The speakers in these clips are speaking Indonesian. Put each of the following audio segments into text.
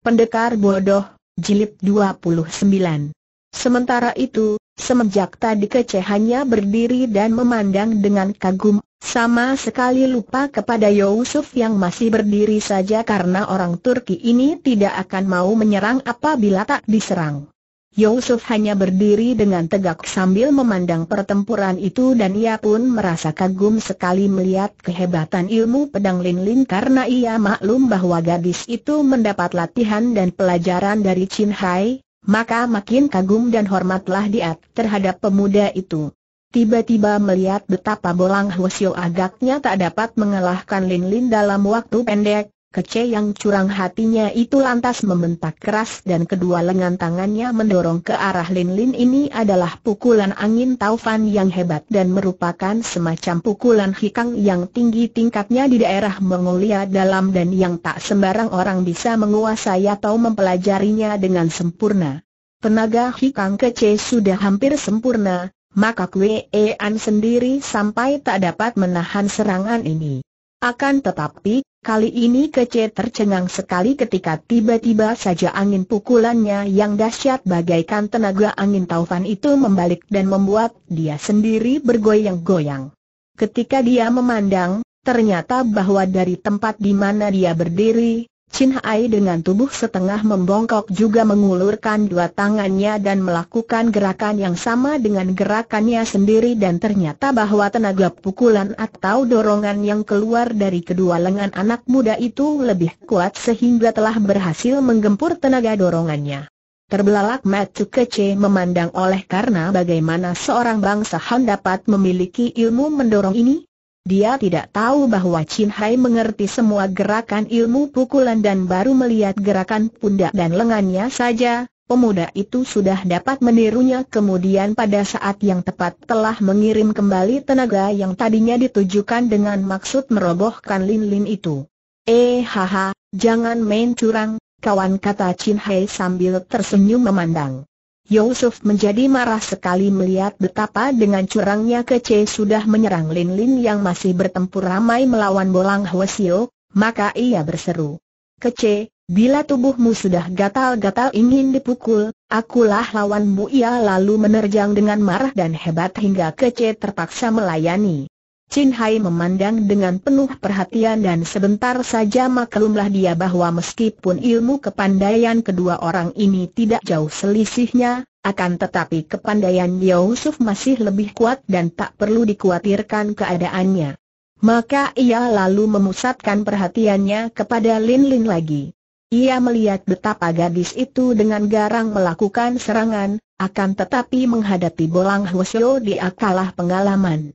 Pendekar Bodoh, Jilid 29 Sementara itu, semenjak tadi kecehannya berdiri dan memandang dengan kagum, sama sekali lupa kepada Yusuf yang masih berdiri saja karena orang Turki ini tidak akan mau menyerang apabila tak diserang. Yusuf hanya berdiri dengan tegak sambil memandang pertempuran itu dan ia pun merasa kagum sekali melihat kehebatan ilmu pedang Linlin karena ia maklum bahwa gadis itu mendapat latihan dan pelajaran dari Chin Hai, maka makin kagum dan hormatlah dia terhadap pemuda itu. Tiba-tiba melihat betapa Bolang Hwasyo agaknya tak dapat mengalahkan Linlin dalam waktu pendek, Kece yang curang hatinya itu lantas membentak keras dan kedua lengan tangannya mendorong ke arah Lin Lin ini adalah pukulan angin taufan yang hebat dan merupakan semacam pukulan hikang yang tinggi tingkatnya di daerah Mongolia dalam dan yang tak sembarang orang bisa menguasai atau mempelajarinya dengan sempurna. Tenaga hikang kece sudah hampir sempurna, maka Kwe An sendiri sampai tak dapat menahan serangan ini. Akan tetapi, kali ini kece tercengang sekali ketika tiba-tiba saja angin pukulannya yang dahsyat bagaikan tenaga angin taufan itu membalik dan membuat dia sendiri bergoyang-goyang. Ketika dia memandang, ternyata bahwa dari tempat di mana dia berdiri, Chin Hai dengan tubuh setengah membongkok juga mengulurkan dua tangannya dan melakukan gerakan yang sama dengan gerakannya sendiri dan ternyata bahwa tenaga pukulan atau dorongan yang keluar dari kedua lengan anak muda itu lebih kuat sehingga telah berhasil menggempur tenaga dorongannya. Terbelalak Matu Kece memandang oleh karena bagaimana seorang Han dapat memiliki ilmu mendorong ini, dia tidak tahu bahwa Chin Hai mengerti semua gerakan ilmu pukulan dan baru melihat gerakan pundak dan lengannya saja, pemuda itu sudah dapat menirunya kemudian pada saat yang tepat telah mengirim kembali tenaga yang tadinya ditujukan dengan maksud merobohkan lin-lin itu. Eh haha, jangan main curang, kawan kata Chin Hai sambil tersenyum memandang. Yusuf menjadi marah sekali melihat betapa dengan curangnya kece sudah menyerang Lin Lin yang masih bertempur ramai melawan Bolang Hwasio, maka ia berseru. Kece, bila tubuhmu sudah gatal-gatal ingin dipukul, akulah lawanmu ia lalu menerjang dengan marah dan hebat hingga kece terpaksa melayani. Chin Hai memandang dengan penuh perhatian dan sebentar saja maklumlah dia bahwa meskipun ilmu kepandaian kedua orang ini tidak jauh selisihnya, akan tetapi kepandaian Yusuf masih lebih kuat dan tak perlu dikhawatirkan keadaannya. Maka ia lalu memusatkan perhatiannya kepada Lin Lin lagi. Ia melihat betapa gadis itu dengan garang melakukan serangan, akan tetapi menghadapi bolang Hwasyo dia kalah pengalaman.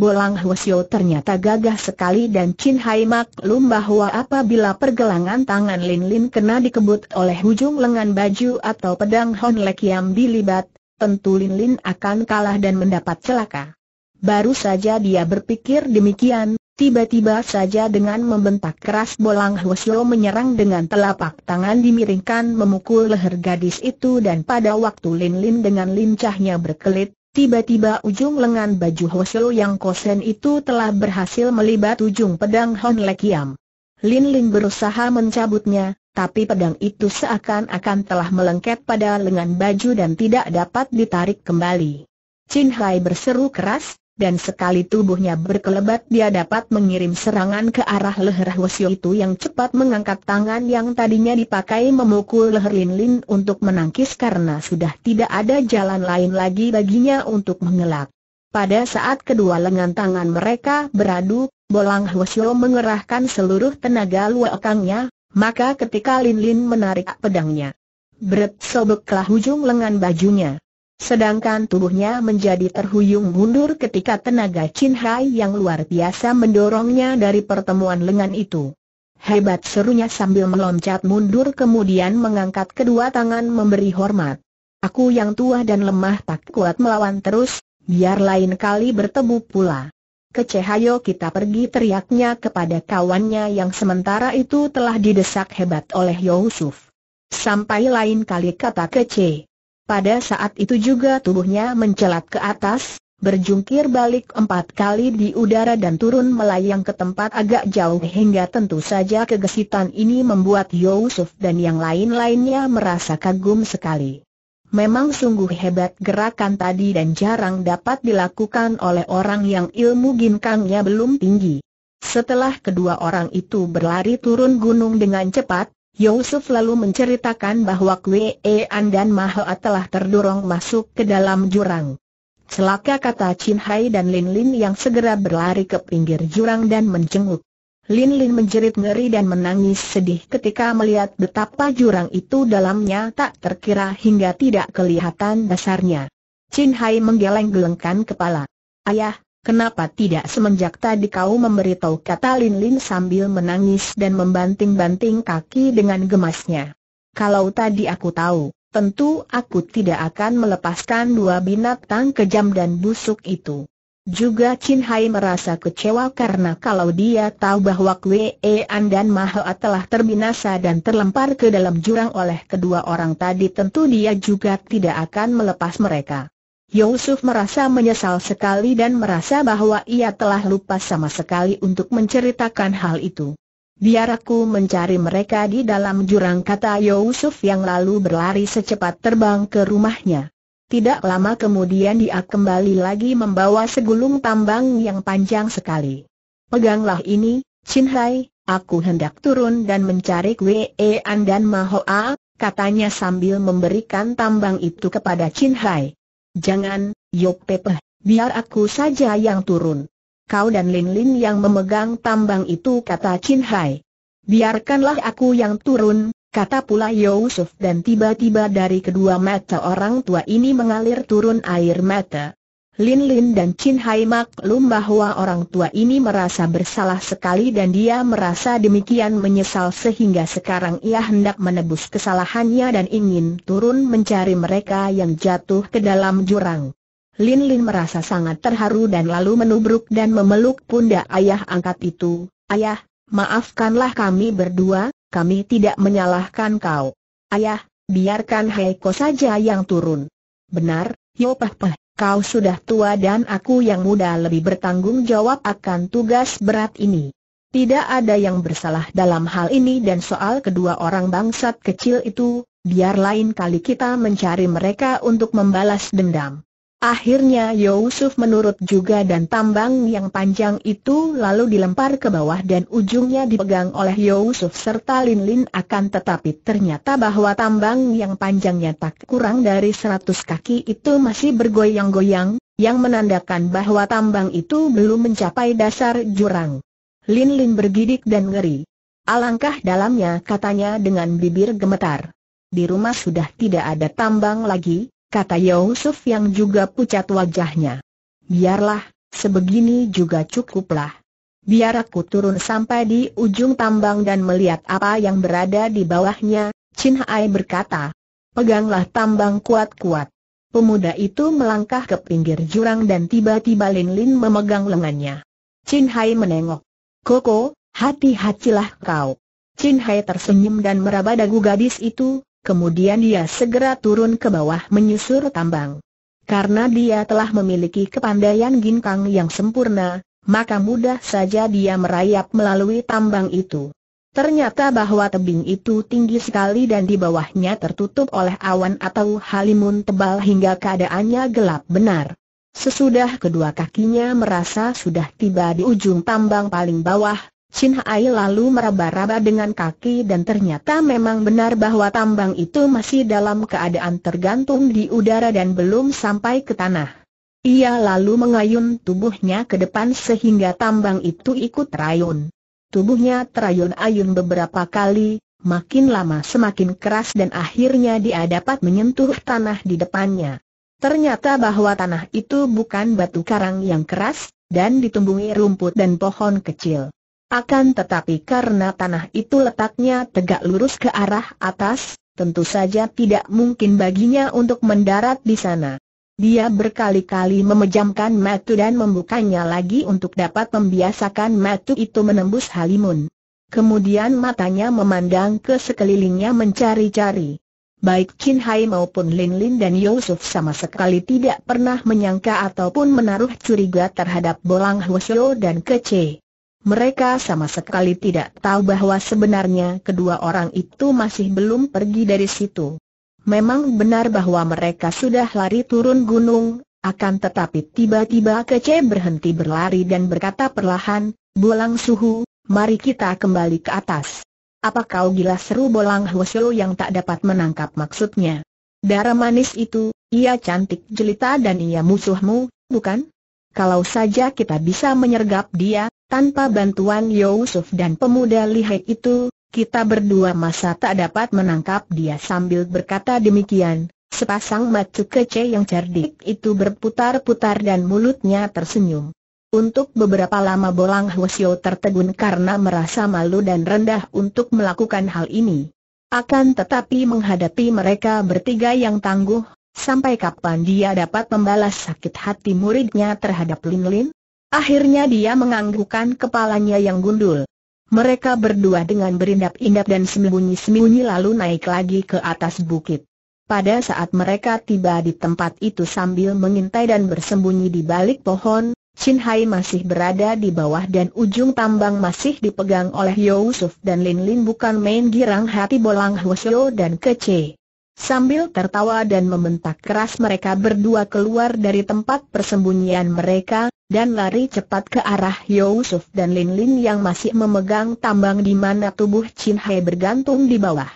Bolang Hwasyo ternyata gagah sekali dan Chin Hai maklum bahwa apabila pergelangan tangan Lin Lin kena dikebut oleh ujung lengan baju atau pedang Hon Lek yang dilibat, tentu Lin Lin akan kalah dan mendapat celaka. Baru saja dia berpikir demikian, tiba-tiba saja dengan membentak keras Bolang Hwasyo menyerang dengan telapak tangan dimiringkan memukul leher gadis itu dan pada waktu Lin Lin dengan lincahnya berkelit, Tiba-tiba ujung lengan baju Hosho yang kosen itu telah berhasil melibat ujung pedang Hon Lekiam. Lin Lin berusaha mencabutnya, tapi pedang itu seakan-akan telah melengket pada lengan baju dan tidak dapat ditarik kembali. Chin Hai berseru keras, dan sekali tubuhnya berkelebat dia dapat mengirim serangan ke arah leher Hwasyo itu yang cepat mengangkat tangan yang tadinya dipakai memukul leher Lin Lin untuk menangkis karena sudah tidak ada jalan lain lagi baginya untuk mengelak. Pada saat kedua lengan tangan mereka beradu, Bolang Hwasyo mengerahkan seluruh tenaga luakangnya, maka ketika Lin Lin menarik pedangnya, Bret sobeklah hujung lengan bajunya. Sedangkan tubuhnya menjadi terhuyung mundur ketika tenaga Chin Hai yang luar biasa mendorongnya dari pertemuan lengan itu. Hebat serunya sambil meloncat mundur kemudian mengangkat kedua tangan memberi hormat. Aku yang tua dan lemah tak kuat melawan terus, biar lain kali bertemu pula. Kecehayo kita pergi teriaknya kepada kawannya yang sementara itu telah didesak hebat oleh Yusuf. Sampai lain kali kata kece. Pada saat itu juga tubuhnya mencelat ke atas, berjungkir balik empat kali di udara dan turun melayang ke tempat agak jauh hingga tentu saja kegesitan ini membuat Yusuf dan yang lain-lainnya merasa kagum sekali. Memang sungguh hebat gerakan tadi dan jarang dapat dilakukan oleh orang yang ilmu ginkangnya belum tinggi. Setelah kedua orang itu berlari turun gunung dengan cepat, Yusuf lalu menceritakan bahwa Kwe An dan Mahoa telah terdorong masuk ke dalam jurang. Celaka kata Chin Hai dan Lin Lin yang segera berlari ke pinggir jurang dan menjenguk. Lin Lin menjerit ngeri dan menangis sedih ketika melihat betapa jurang itu dalamnya tak terkira hingga tidak kelihatan dasarnya. Chin Hai menggeleng-gelengkan kepala. Ayah, Kenapa tidak semenjak tadi kau memberitahu kata Lin Lin sambil menangis dan membanting-banting kaki dengan gemasnya. Kalau tadi aku tahu, tentu aku tidak akan melepaskan dua binatang kejam dan busuk itu. Juga Chin Hai merasa kecewa karena kalau dia tahu bahwa Kwe An dan Mahoa telah terbinasa dan terlempar ke dalam jurang oleh kedua orang tadi tentu dia juga tidak akan melepas mereka. Yusuf merasa menyesal sekali dan merasa bahwa ia telah lupa sama sekali untuk menceritakan hal itu. Biar aku mencari mereka di dalam jurang kata Yusuf yang lalu berlari secepat terbang ke rumahnya. Tidak lama kemudian dia kembali lagi membawa segulung tambang yang panjang sekali. Peganglah ini, Chin Hai, aku hendak turun dan mencari Kwe An dan Mahoa, katanya sambil memberikan tambang itu kepada Chin Hai. Jangan, Yop Pepe, biar aku saja yang turun. Kau dan Lin Lin yang memegang tambang itu kata Chin Hai. Biarkanlah aku yang turun, kata pula Yusuf dan tiba-tiba dari kedua mata orang tua ini mengalir turun air mata. Lin Lin dan Chin Hai maklum bahwa orang tua ini merasa bersalah sekali dan dia merasa demikian menyesal sehingga sekarang ia hendak menebus kesalahannya dan ingin turun mencari mereka yang jatuh ke dalam jurang. Lin Lin merasa sangat terharu dan lalu menubruk dan memeluk pundak ayah angkat itu. Ayah, maafkanlah kami berdua, kami tidak menyalahkan kau. Ayah, biarkan Heiko saja yang turun. Benar, Yo peh Pah kau sudah tua dan aku yang muda lebih bertanggung jawab akan tugas berat ini. Tidak ada yang bersalah dalam hal ini dan soal kedua orang bangsat kecil itu, biar lain kali kita mencari mereka untuk membalas dendam. Akhirnya Yusuf menurut juga dan tambang yang panjang itu lalu dilempar ke bawah dan ujungnya dipegang oleh Yusuf serta Lin Lin akan tetapi ternyata bahwa tambang yang panjangnya tak kurang dari 100 kaki itu masih bergoyang-goyang, yang menandakan bahwa tambang itu belum mencapai dasar jurang. Lin Lin bergidik dan ngeri. Alangkah dalamnya katanya dengan bibir gemetar. Di rumah sudah tidak ada tambang lagi, kata Yusuf yang juga pucat wajahnya. Biarlah, sebegini juga cukuplah. Biar aku turun sampai di ujung tambang dan melihat apa yang berada di bawahnya, Chin Hai berkata. Peganglah tambang kuat-kuat. Pemuda itu melangkah ke pinggir jurang dan tiba-tiba Lin Lin memegang lengannya. Chin Hai menengok. Koko, hati-hatilah kau. Chin Hai tersenyum dan meraba dagu gadis itu, Kemudian dia segera turun ke bawah menyusur tambang. Karena dia telah memiliki kepandaian ginkang yang sempurna, maka mudah saja dia merayap melalui tambang itu. Ternyata bahwa tebing itu tinggi sekali dan di bawahnya tertutup oleh awan atau halimun tebal hingga keadaannya gelap benar. Sesudah kedua kakinya merasa sudah tiba di ujung tambang paling bawah, Chin Hai lalu meraba-raba dengan kaki dan ternyata memang benar bahwa tambang itu masih dalam keadaan tergantung di udara dan belum sampai ke tanah. Ia lalu mengayun tubuhnya ke depan sehingga tambang itu ikut terayun. Tubuhnya terayun-ayun beberapa kali, makin lama semakin keras dan akhirnya dia dapat menyentuh tanah di depannya. Ternyata bahwa tanah itu bukan batu karang yang keras, dan ditumbuhi rumput dan pohon kecil. Akan tetapi karena tanah itu letaknya tegak lurus ke arah atas, tentu saja tidak mungkin baginya untuk mendarat di sana. Dia berkali-kali memejamkan matu dan membukanya lagi untuk dapat membiasakan matu itu menembus halimun. Kemudian matanya memandang ke sekelilingnya mencari-cari. Baik Chin Hai maupun Lin Lin dan Yusuf sama sekali tidak pernah menyangka ataupun menaruh curiga terhadap Bolang Hwasyo dan Kece. Mereka sama sekali tidak tahu bahwa sebenarnya kedua orang itu masih belum pergi dari situ. Memang benar bahwa mereka sudah lari turun gunung, akan tetapi tiba-tiba Kece berhenti berlari dan berkata perlahan, Bolang Suhu, mari kita kembali ke atas. Apa kau gila seru Bolang Hwasyo yang tak dapat menangkap maksudnya? Darah manis itu, ia cantik jelita dan ia musuhmu, bukan? Kalau saja kita bisa menyergap dia, tanpa bantuan Yusuf dan pemuda lihai itu, kita berdua masa tak dapat menangkap dia sambil berkata demikian. Sepasang macu kece yang cerdik itu berputar-putar dan mulutnya tersenyum. Untuk beberapa lama Bolang Hwasyo tertegun karena merasa malu dan rendah untuk melakukan hal ini. Akan tetapi menghadapi mereka bertiga yang tangguh, Sampai kapan dia dapat membalas sakit hati muridnya terhadap Lin Lin? Akhirnya dia menganggukkan kepalanya yang gundul. Mereka berdua dengan berindap-indap dan sembunyi-sembunyi lalu naik lagi ke atas bukit. Pada saat mereka tiba di tempat itu sambil mengintai dan bersembunyi di balik pohon, Chin Hai masih berada di bawah dan ujung tambang masih dipegang oleh Yusuf dan Lin Lin bukan main girang hati bolang Hwasyo dan Kece. Sambil tertawa dan membentak keras mereka berdua keluar dari tempat persembunyian mereka, dan lari cepat ke arah Yusuf dan Lin Lin yang masih memegang tambang di mana tubuh Chin Hai bergantung di bawah.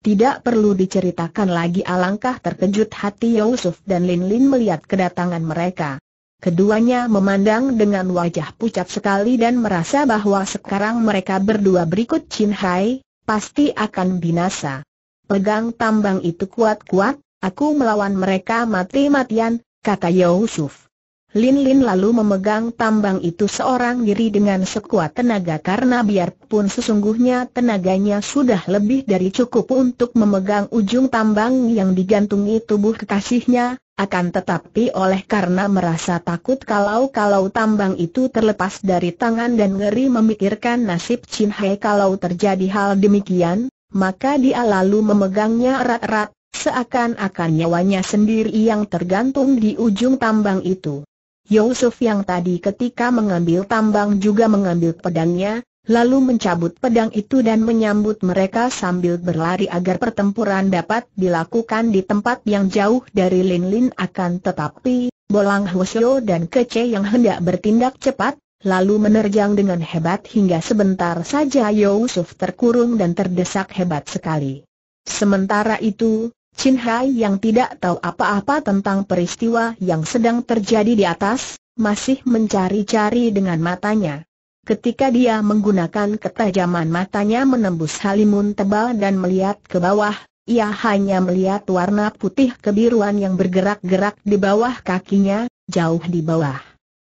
Tidak perlu diceritakan lagi alangkah terkejut hati Yusuf dan Lin Lin melihat kedatangan mereka. Keduanya memandang dengan wajah pucat sekali dan merasa bahwa sekarang mereka berdua berikut Chin Hai, pasti akan binasa. Pegang tambang itu kuat-kuat, aku melawan mereka mati-matian, kata Yusuf. Lin Lin lalu memegang tambang itu seorang diri dengan sekuat tenaga karena biarpun sesungguhnya tenaganya sudah lebih dari cukup untuk memegang ujung tambang yang digantungi tubuh kekasihnya, akan tetapi oleh karena merasa takut kalau-kalau tambang itu terlepas dari tangan dan ngeri memikirkan nasib Chin Hai kalau terjadi hal demikian, maka dia lalu memegangnya erat-erat, seakan-akan nyawanya sendiri yang tergantung di ujung tambang itu. Yusuf yang tadi ketika mengambil tambang juga mengambil pedangnya, lalu mencabut pedang itu dan menyambut mereka sambil berlari agar pertempuran dapat dilakukan di tempat yang jauh dari Lin Lin akan tetapi, Bolang Hwasyo dan Kece yang hendak bertindak cepat, lalu menerjang dengan hebat hingga sebentar saja Yusuf terkurung dan terdesak hebat sekali. Sementara itu, Chin Hai yang tidak tahu apa-apa tentang peristiwa yang sedang terjadi di atas, masih mencari-cari dengan matanya. Ketika dia menggunakan ketajaman matanya menembus halimun tebal dan melihat ke bawah, ia hanya melihat warna putih kebiruan yang bergerak-gerak di bawah kakinya, jauh di bawah.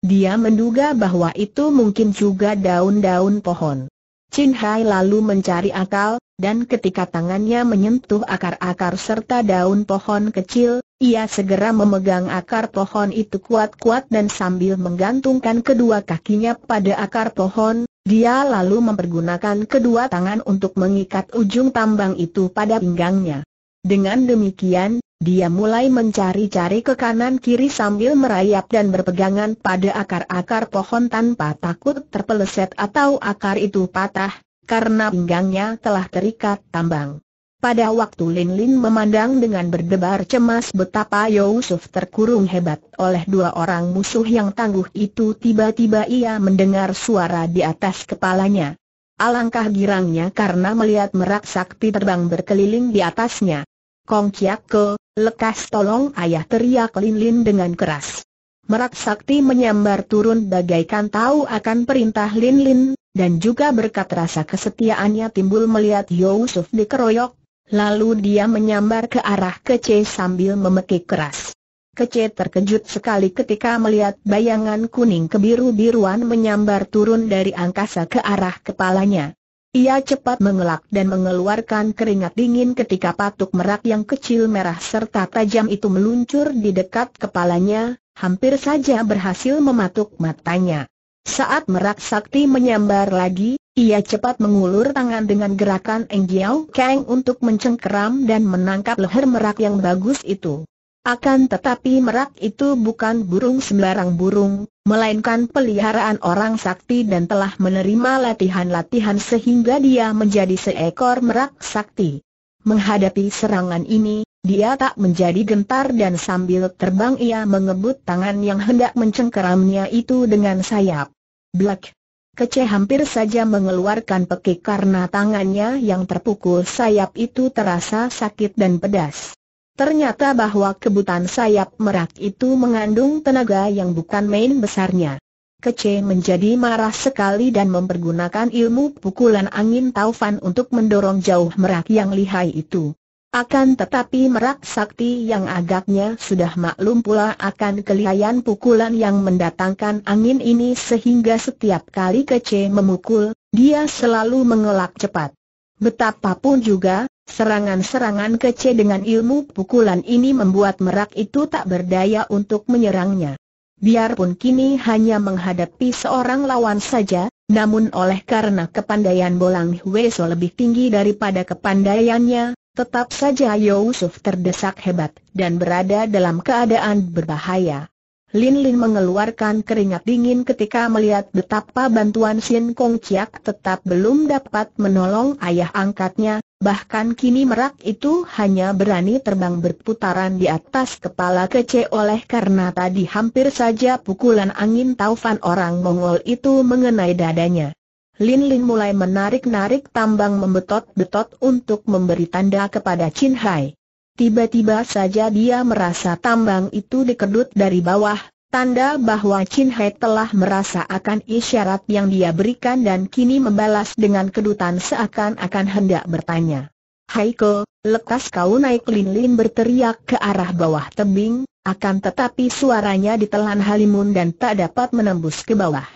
Dia menduga bahwa itu mungkin juga daun-daun pohon. Chin Hai lalu mencari akal, dan ketika tangannya menyentuh akar-akar serta daun pohon kecil, ia segera memegang akar pohon itu kuat-kuat dan sambil menggantungkan kedua kakinya pada akar pohon, dia lalu mempergunakan kedua tangan untuk mengikat ujung tambang itu pada pinggangnya. Dengan demikian, dia mulai mencari-cari ke kanan-kiri sambil merayap dan berpegangan pada akar-akar pohon tanpa takut terpeleset atau akar itu patah, karena pinggangnya telah terikat tambang. Pada waktu Lin Lin memandang dengan berdebar cemas betapa Yusuf terkurung hebat oleh dua orang musuh yang tangguh itu tiba-tiba ia mendengar suara di atas kepalanya. Alangkah girangnya karena melihat merak sakti terbang berkeliling di atasnya. Kong Kiak Ke, Lekas tolong ayah teriak Lin Lin dengan keras. Merak sakti menyambar turun bagaikan tahu akan perintah Lin Lin, dan juga berkat rasa kesetiaannya timbul melihat Yusuf dikeroyok, lalu dia menyambar ke arah kece sambil memekik keras. Kece terkejut sekali ketika melihat bayangan kuning kebiru-biruan menyambar turun dari angkasa ke arah kepalanya. Ia cepat mengelak dan mengeluarkan keringat dingin ketika patuk merak yang kecil merah serta tajam itu meluncur di dekat kepalanya, hampir saja berhasil mematuk matanya. Saat merak sakti menyambar lagi, ia cepat mengulur tangan dengan gerakan enggiao Kang untuk mencengkeram dan menangkap leher merak yang bagus itu. Akan tetapi merak itu bukan burung sembarang burung, melainkan peliharaan orang sakti dan telah menerima latihan-latihan sehingga dia menjadi seekor merak sakti. Menghadapi serangan ini, dia tak menjadi gentar dan sambil terbang ia mengebut tangan yang hendak mencengkeramnya itu dengan sayap. Black. Kece hampir saja mengeluarkan pekik karena tangannya yang terpukul sayap itu terasa sakit dan pedas. Ternyata bahwa kebutan sayap merak itu mengandung tenaga yang bukan main besarnya. Kece menjadi marah sekali dan mempergunakan ilmu pukulan angin taufan untuk mendorong jauh merak yang lihai itu. Akan tetapi merak sakti yang agaknya sudah maklum pula akan kelihayan pukulan yang mendatangkan angin ini sehingga setiap kali kece memukul, dia selalu mengelak cepat. Betapapun juga, Serangan-serangan kece dengan ilmu pukulan ini membuat merak itu tak berdaya untuk menyerangnya. Biarpun kini hanya menghadapi seorang lawan saja, namun oleh karena kepandaian Bolang Hueso lebih tinggi daripada kepandaiannya, tetap saja Yusuf terdesak hebat dan berada dalam keadaan berbahaya. Lin Lin mengeluarkan keringat dingin ketika melihat betapa bantuan Sin Kong Chiak tetap belum dapat menolong ayah angkatnya, Bahkan kini merak itu hanya berani terbang berputaran di atas kepala kece oleh karena tadi hampir saja pukulan angin taufan orang Mongol itu mengenai dadanya. Lin Lin mulai menarik-narik tambang membetot-betot untuk memberi tanda kepada Chin Hai. Tiba-tiba saja dia merasa tambang itu dikedut dari bawah, Tanda bahwa Chin He telah merasa akan isyarat yang dia berikan dan kini membalas dengan kedutan seakan-akan hendak bertanya. Haiko, lekas kau naik lin-lin berteriak ke arah bawah tebing, akan tetapi suaranya ditelan halimun dan tak dapat menembus ke bawah.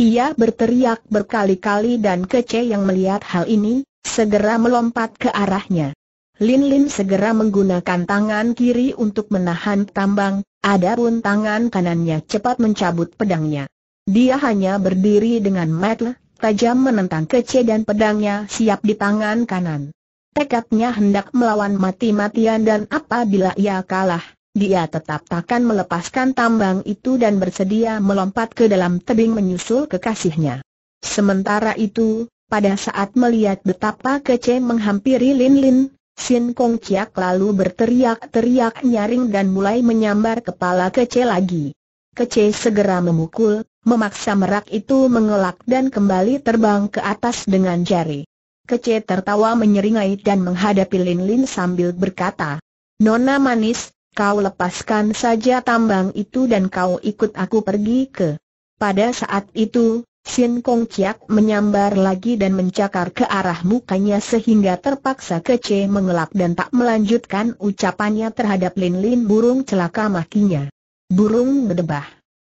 Ia berteriak berkali-kali dan Kece yang melihat hal ini, segera melompat ke arahnya. Lin Lin segera menggunakan tangan kiri untuk menahan tambang, Adapun tangan kanannya cepat mencabut pedangnya. Dia hanya berdiri dengan metel, tajam menentang kece dan pedangnya siap di tangan kanan. Tekadnya hendak melawan mati-matian dan apabila ia kalah, dia tetap takkan melepaskan tambang itu dan bersedia melompat ke dalam tebing menyusul kekasihnya. Sementara itu, pada saat melihat betapa kece menghampiri Lin Lin, Sin Kong Chiak lalu berteriak-teriak nyaring dan mulai menyambar kepala Kece lagi. Kece segera memukul, memaksa merak itu mengelak dan kembali terbang ke atas dengan jari. Kece tertawa menyeringai dan menghadapi Lin Lin sambil berkata, Nona manis, kau lepaskan saja tambang itu dan kau ikut aku pergi ke. Pada saat itu, Shin Kong Chiak menyambar lagi dan mencakar ke arah mukanya sehingga terpaksa kece mengelak dan tak melanjutkan ucapannya terhadap Lin Lin burung celaka makinya. Burung berdebah.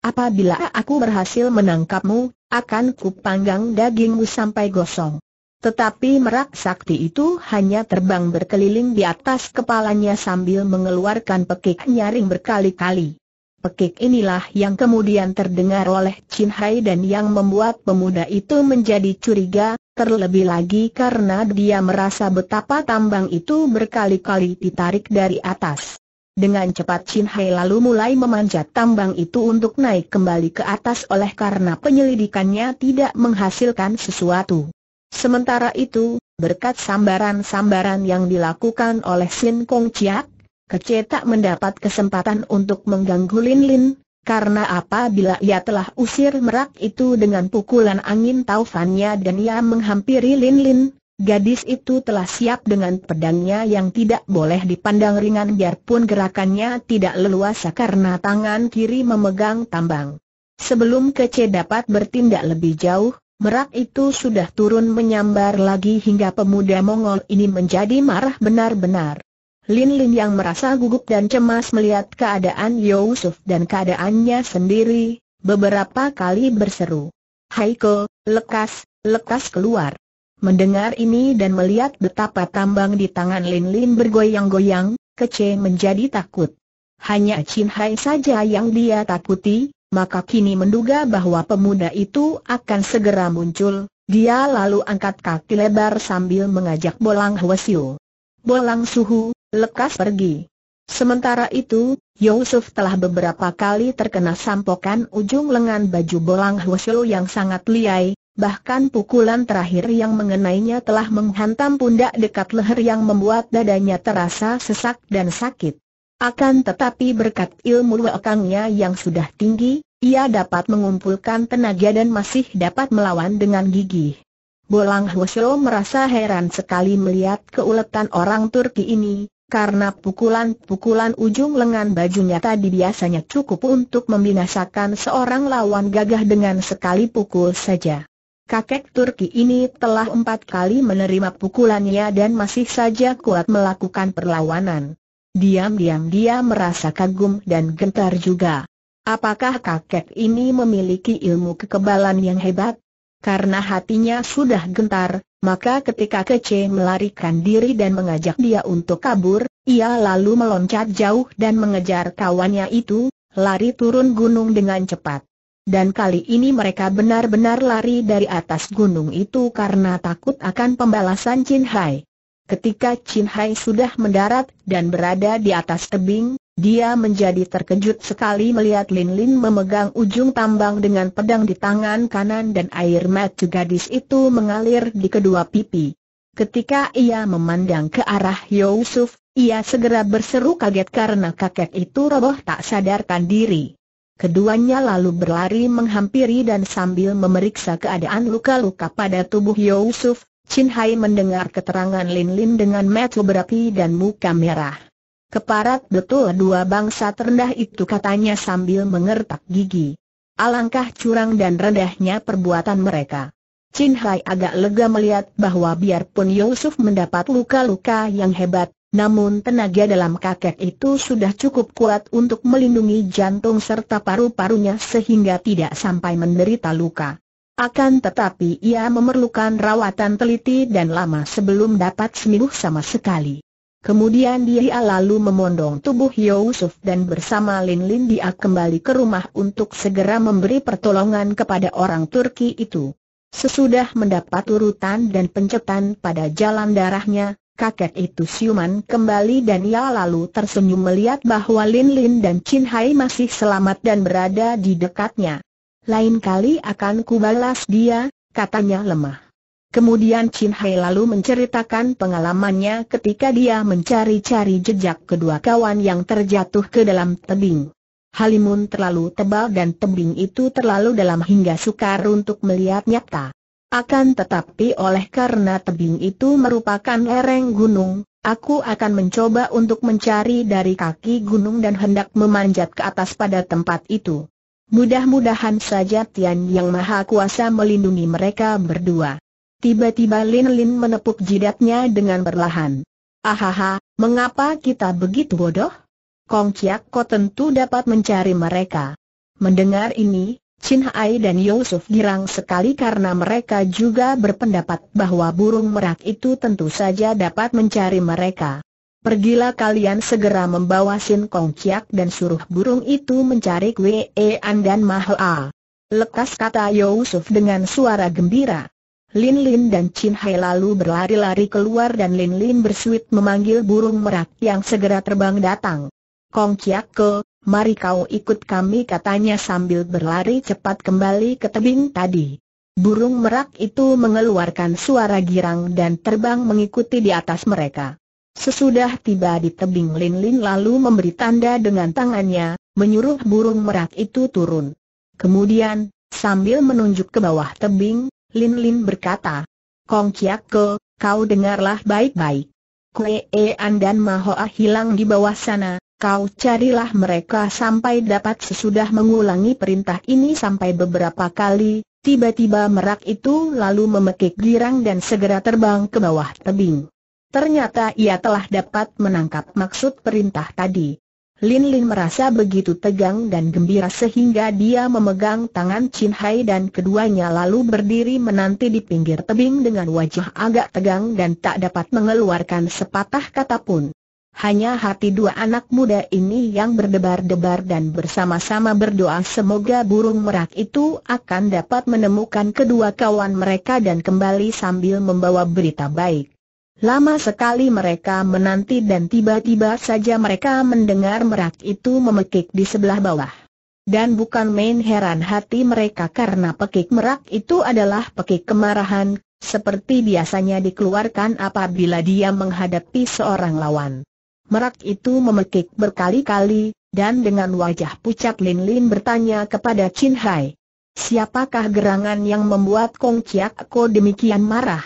Apabila aku berhasil menangkapmu, akan kupanggang dagingmu sampai gosong. Tetapi merak sakti itu hanya terbang berkeliling di atas kepalanya sambil mengeluarkan pekik nyaring berkali-kali. Pekik inilah yang kemudian terdengar oleh Chin Hai dan yang membuat pemuda itu menjadi curiga, terlebih lagi karena dia merasa betapa tambang itu berkali-kali ditarik dari atas. Dengan cepat Chin Hai lalu mulai memanjat tambang itu untuk naik kembali ke atas oleh karena penyelidikannya tidak menghasilkan sesuatu. Sementara itu, berkat sambaran-sambaran yang dilakukan oleh Sin Kong Chiak, Kece tak mendapat kesempatan untuk mengganggu Lin Lin, karena apabila ia telah usir merak itu dengan pukulan angin taufannya dan ia menghampiri Lin Lin, gadis itu telah siap dengan pedangnya yang tidak boleh dipandang ringan biarpun gerakannya tidak leluasa karena tangan kiri memegang tambang. Sebelum Kece dapat bertindak lebih jauh, Merak itu sudah turun menyambar lagi hingga pemuda Mongol ini menjadi marah benar-benar. Lin Lin yang merasa gugup dan cemas melihat keadaan Yusuf dan keadaannya sendiri, beberapa kali berseru. Haiko, lekas, lekas keluar. Mendengar ini dan melihat betapa tambang di tangan Lin Lin bergoyang-goyang, Kece menjadi takut. Hanya Chin Hai saja yang dia takuti, maka kini menduga bahwa pemuda itu akan segera muncul, dia lalu angkat kaki lebar sambil mengajak bolang Hwasio. Bolang suhu, lekas pergi. Sementara itu, Yusuf telah beberapa kali terkena sampokan ujung lengan baju bolang Hwasyo yang sangat liai, bahkan pukulan terakhir yang mengenainya telah menghantam pundak dekat leher yang membuat dadanya terasa sesak dan sakit. Akan tetapi berkat ilmu wakangnya yang sudah tinggi, ia dapat mengumpulkan tenaga dan masih dapat melawan dengan gigih. Bolang Hosyo merasa heran sekali melihat keuletan orang Turki ini, karena pukulan-pukulan ujung lengan bajunya tadi biasanya cukup untuk membinasakan seorang lawan gagah dengan sekali pukul saja. Kakek Turki ini telah empat kali menerima pukulannya dan masih saja kuat melakukan perlawanan. Diam-diam dia merasa kagum dan gentar juga. Apakah kakek ini memiliki ilmu kekebalan yang hebat? Karena hatinya sudah gentar, maka ketika Kece melarikan diri dan mengajak dia untuk kabur, ia lalu meloncat jauh dan mengejar kawannya itu, lari turun gunung dengan cepat. Dan kali ini mereka benar-benar lari dari atas gunung itu karena takut akan pembalasan Chin Hai. Ketika Chin Hai sudah mendarat dan berada di atas tebing, dia menjadi terkejut sekali melihat Lin Lin memegang ujung tambang dengan pedang di tangan kanan dan air mata gadis itu mengalir di kedua pipi. Ketika ia memandang ke arah Yusuf, ia segera berseru kaget karena kakek itu roboh tak sadarkan diri. Keduanya lalu berlari menghampiri dan sambil memeriksa keadaan luka-luka pada tubuh Yusuf, Chin Hai mendengar keterangan Lin Lin dengan mata berapi dan muka merah. Keparat betul dua bangsa terendah itu katanya sambil mengertak gigi. Alangkah curang dan rendahnya perbuatan mereka. Chin Hai agak lega melihat bahwa biarpun Yusuf mendapat luka-luka yang hebat, namun tenaga dalam kakek itu sudah cukup kuat untuk melindungi jantung serta paru-parunya sehingga tidak sampai menderita luka. Akan tetapi ia memerlukan rawatan teliti dan lama sebelum dapat sembuh sama sekali. Kemudian dia lalu memondong tubuh Yusuf dan bersama Lin Lin dia kembali ke rumah untuk segera memberi pertolongan kepada orang Turki itu. Sesudah mendapat urutan dan pencetan pada jalan darahnya, kakek itu siuman kembali dan ia lalu tersenyum melihat bahwa Lin Lin dan Chin Hai masih selamat dan berada di dekatnya. Lain kali akan kubalas dia, katanya lemah. Kemudian Chin Hai lalu menceritakan pengalamannya ketika dia mencari-cari jejak kedua kawan yang terjatuh ke dalam tebing. Halimun terlalu tebal dan tebing itu terlalu dalam hingga sukar untuk melihat nyata. Akan tetapi oleh karena tebing itu merupakan lereng gunung, aku akan mencoba untuk mencari dari kaki gunung dan hendak memanjat ke atas pada tempat itu. Mudah-mudahan saja Tian Yang Maha Kuasa melindungi mereka berdua. Tiba-tiba Lin Lin menepuk jidatnya dengan perlahan. Ahaha, mengapa kita begitu bodoh? Kong Chiak Ko tentu dapat mencari mereka. Mendengar ini, Chin Hai dan Yusuf girang sekali karena mereka juga berpendapat bahwa burung merak itu tentu saja dapat mencari mereka. Pergilah kalian segera membawa Sin Kong Chiak dan suruh burung itu mencari Kwe An dan Maha. Lekas kata Yusuf dengan suara gembira. Lin Lin dan Chin Hai lalu berlari-lari keluar dan Lin Lin bersuit memanggil burung merak yang segera terbang datang. Kong Chiak Ke, mari kau ikut kami katanya sambil berlari cepat kembali ke tebing tadi. Burung merak itu mengeluarkan suara girang dan terbang mengikuti di atas mereka. Sesudah tiba di tebing Lin Lin lalu memberi tanda dengan tangannya, menyuruh burung merak itu turun. Kemudian, sambil menunjuk ke bawah tebing, Lin Lin berkata. Kong Kiak kau dengarlah baik-baik. Kue e An dan Mahoa hilang di bawah sana, kau carilah mereka sampai dapat sesudah mengulangi perintah ini sampai beberapa kali, tiba-tiba merak itu lalu memekik girang dan segera terbang ke bawah tebing. Ternyata ia telah dapat menangkap maksud perintah tadi. Lin Lin merasa begitu tegang dan gembira sehingga dia memegang tangan Chin Hai dan keduanya lalu berdiri menanti di pinggir tebing dengan wajah agak tegang dan tak dapat mengeluarkan sepatah kata pun. Hanya hati dua anak muda ini yang berdebar-debar dan bersama-sama berdoa semoga burung merak itu akan dapat menemukan kedua kawan mereka dan kembali sambil membawa berita baik. Lama sekali mereka menanti dan tiba-tiba saja mereka mendengar merak itu memekik di sebelah bawah. Dan bukan main heran hati mereka karena pekik merak itu adalah pekik kemarahan, seperti biasanya dikeluarkan apabila dia menghadapi seorang lawan. Merak itu memekik berkali-kali, dan dengan wajah pucat Lin Lin bertanya kepada Chin Hai. Siapakah gerangan yang membuat Kong Chiak Ko demikian marah?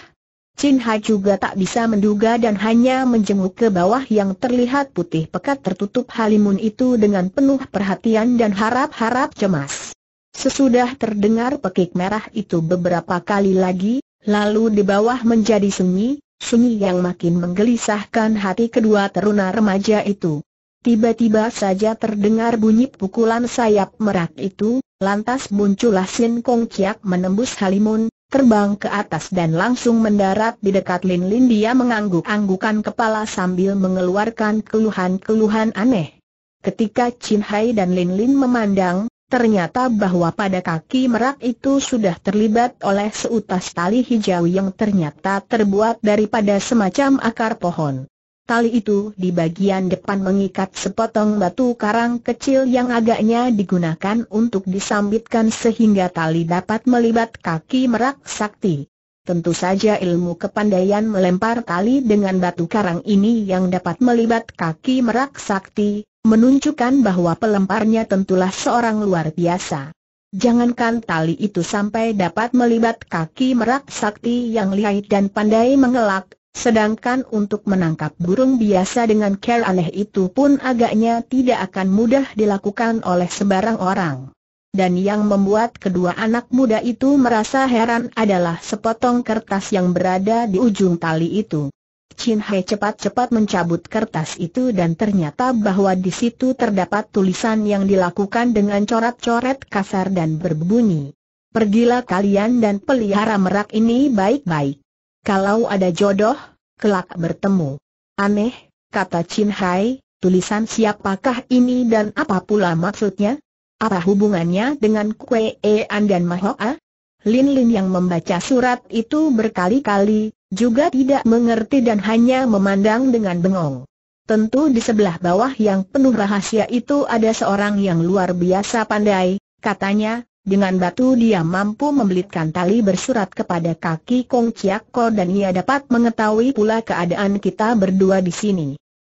Chin Hai juga tak bisa menduga dan hanya menjenguk ke bawah yang terlihat putih pekat tertutup halimun itu dengan penuh perhatian dan harap-harap cemas. Sesudah terdengar pekik merah itu beberapa kali lagi, lalu di bawah menjadi sunyi, sunyi yang makin menggelisahkan hati kedua teruna remaja itu. Tiba-tiba saja terdengar bunyi pukulan sayap merak itu, lantas muncullah Sin Kong Chiak menembus halimun, terbang ke atas dan langsung mendarat di dekat Lin Lin dia mengangguk-anggukan kepala sambil mengeluarkan keluhan-keluhan aneh. Ketika Chin Hai dan Lin Lin memandang, ternyata bahwa pada kaki merak itu sudah terlibat oleh seutas tali hijau yang ternyata terbuat daripada semacam akar pohon. Tali itu di bagian depan mengikat sepotong batu karang kecil yang agaknya digunakan untuk disambitkan sehingga tali dapat melibat kaki merak sakti. Tentu saja ilmu kepandaian melempar tali dengan batu karang ini yang dapat melibat kaki merak sakti, menunjukkan bahwa pelemparnya tentulah seorang luar biasa. Jangankan tali itu sampai dapat melibat kaki merak sakti yang lihai dan pandai mengelak, Sedangkan untuk menangkap burung biasa dengan care aneh itu pun agaknya tidak akan mudah dilakukan oleh sebarang orang. Dan yang membuat kedua anak muda itu merasa heran adalah sepotong kertas yang berada di ujung tali itu. Chin He cepat-cepat mencabut kertas itu dan ternyata bahwa di situ terdapat tulisan yang dilakukan dengan coret-coret kasar dan berbunyi. Pergilah kalian dan pelihara merak ini baik-baik. Kalau ada jodoh, kelak bertemu. Aneh, kata Chin Hai, tulisan siapakah ini dan apa pula maksudnya? Apa hubungannya dengan Kue An dan Mahoa? Lin Lin yang membaca surat itu berkali-kali, juga tidak mengerti dan hanya memandang dengan bengong. Tentu di sebelah bawah yang penuh rahasia itu ada seorang yang luar biasa pandai, katanya, dengan batu dia mampu membelitkan tali bersurat kepada kaki Kong Chiak Ko dan ia dapat mengetahui pula keadaan kita berdua di sini.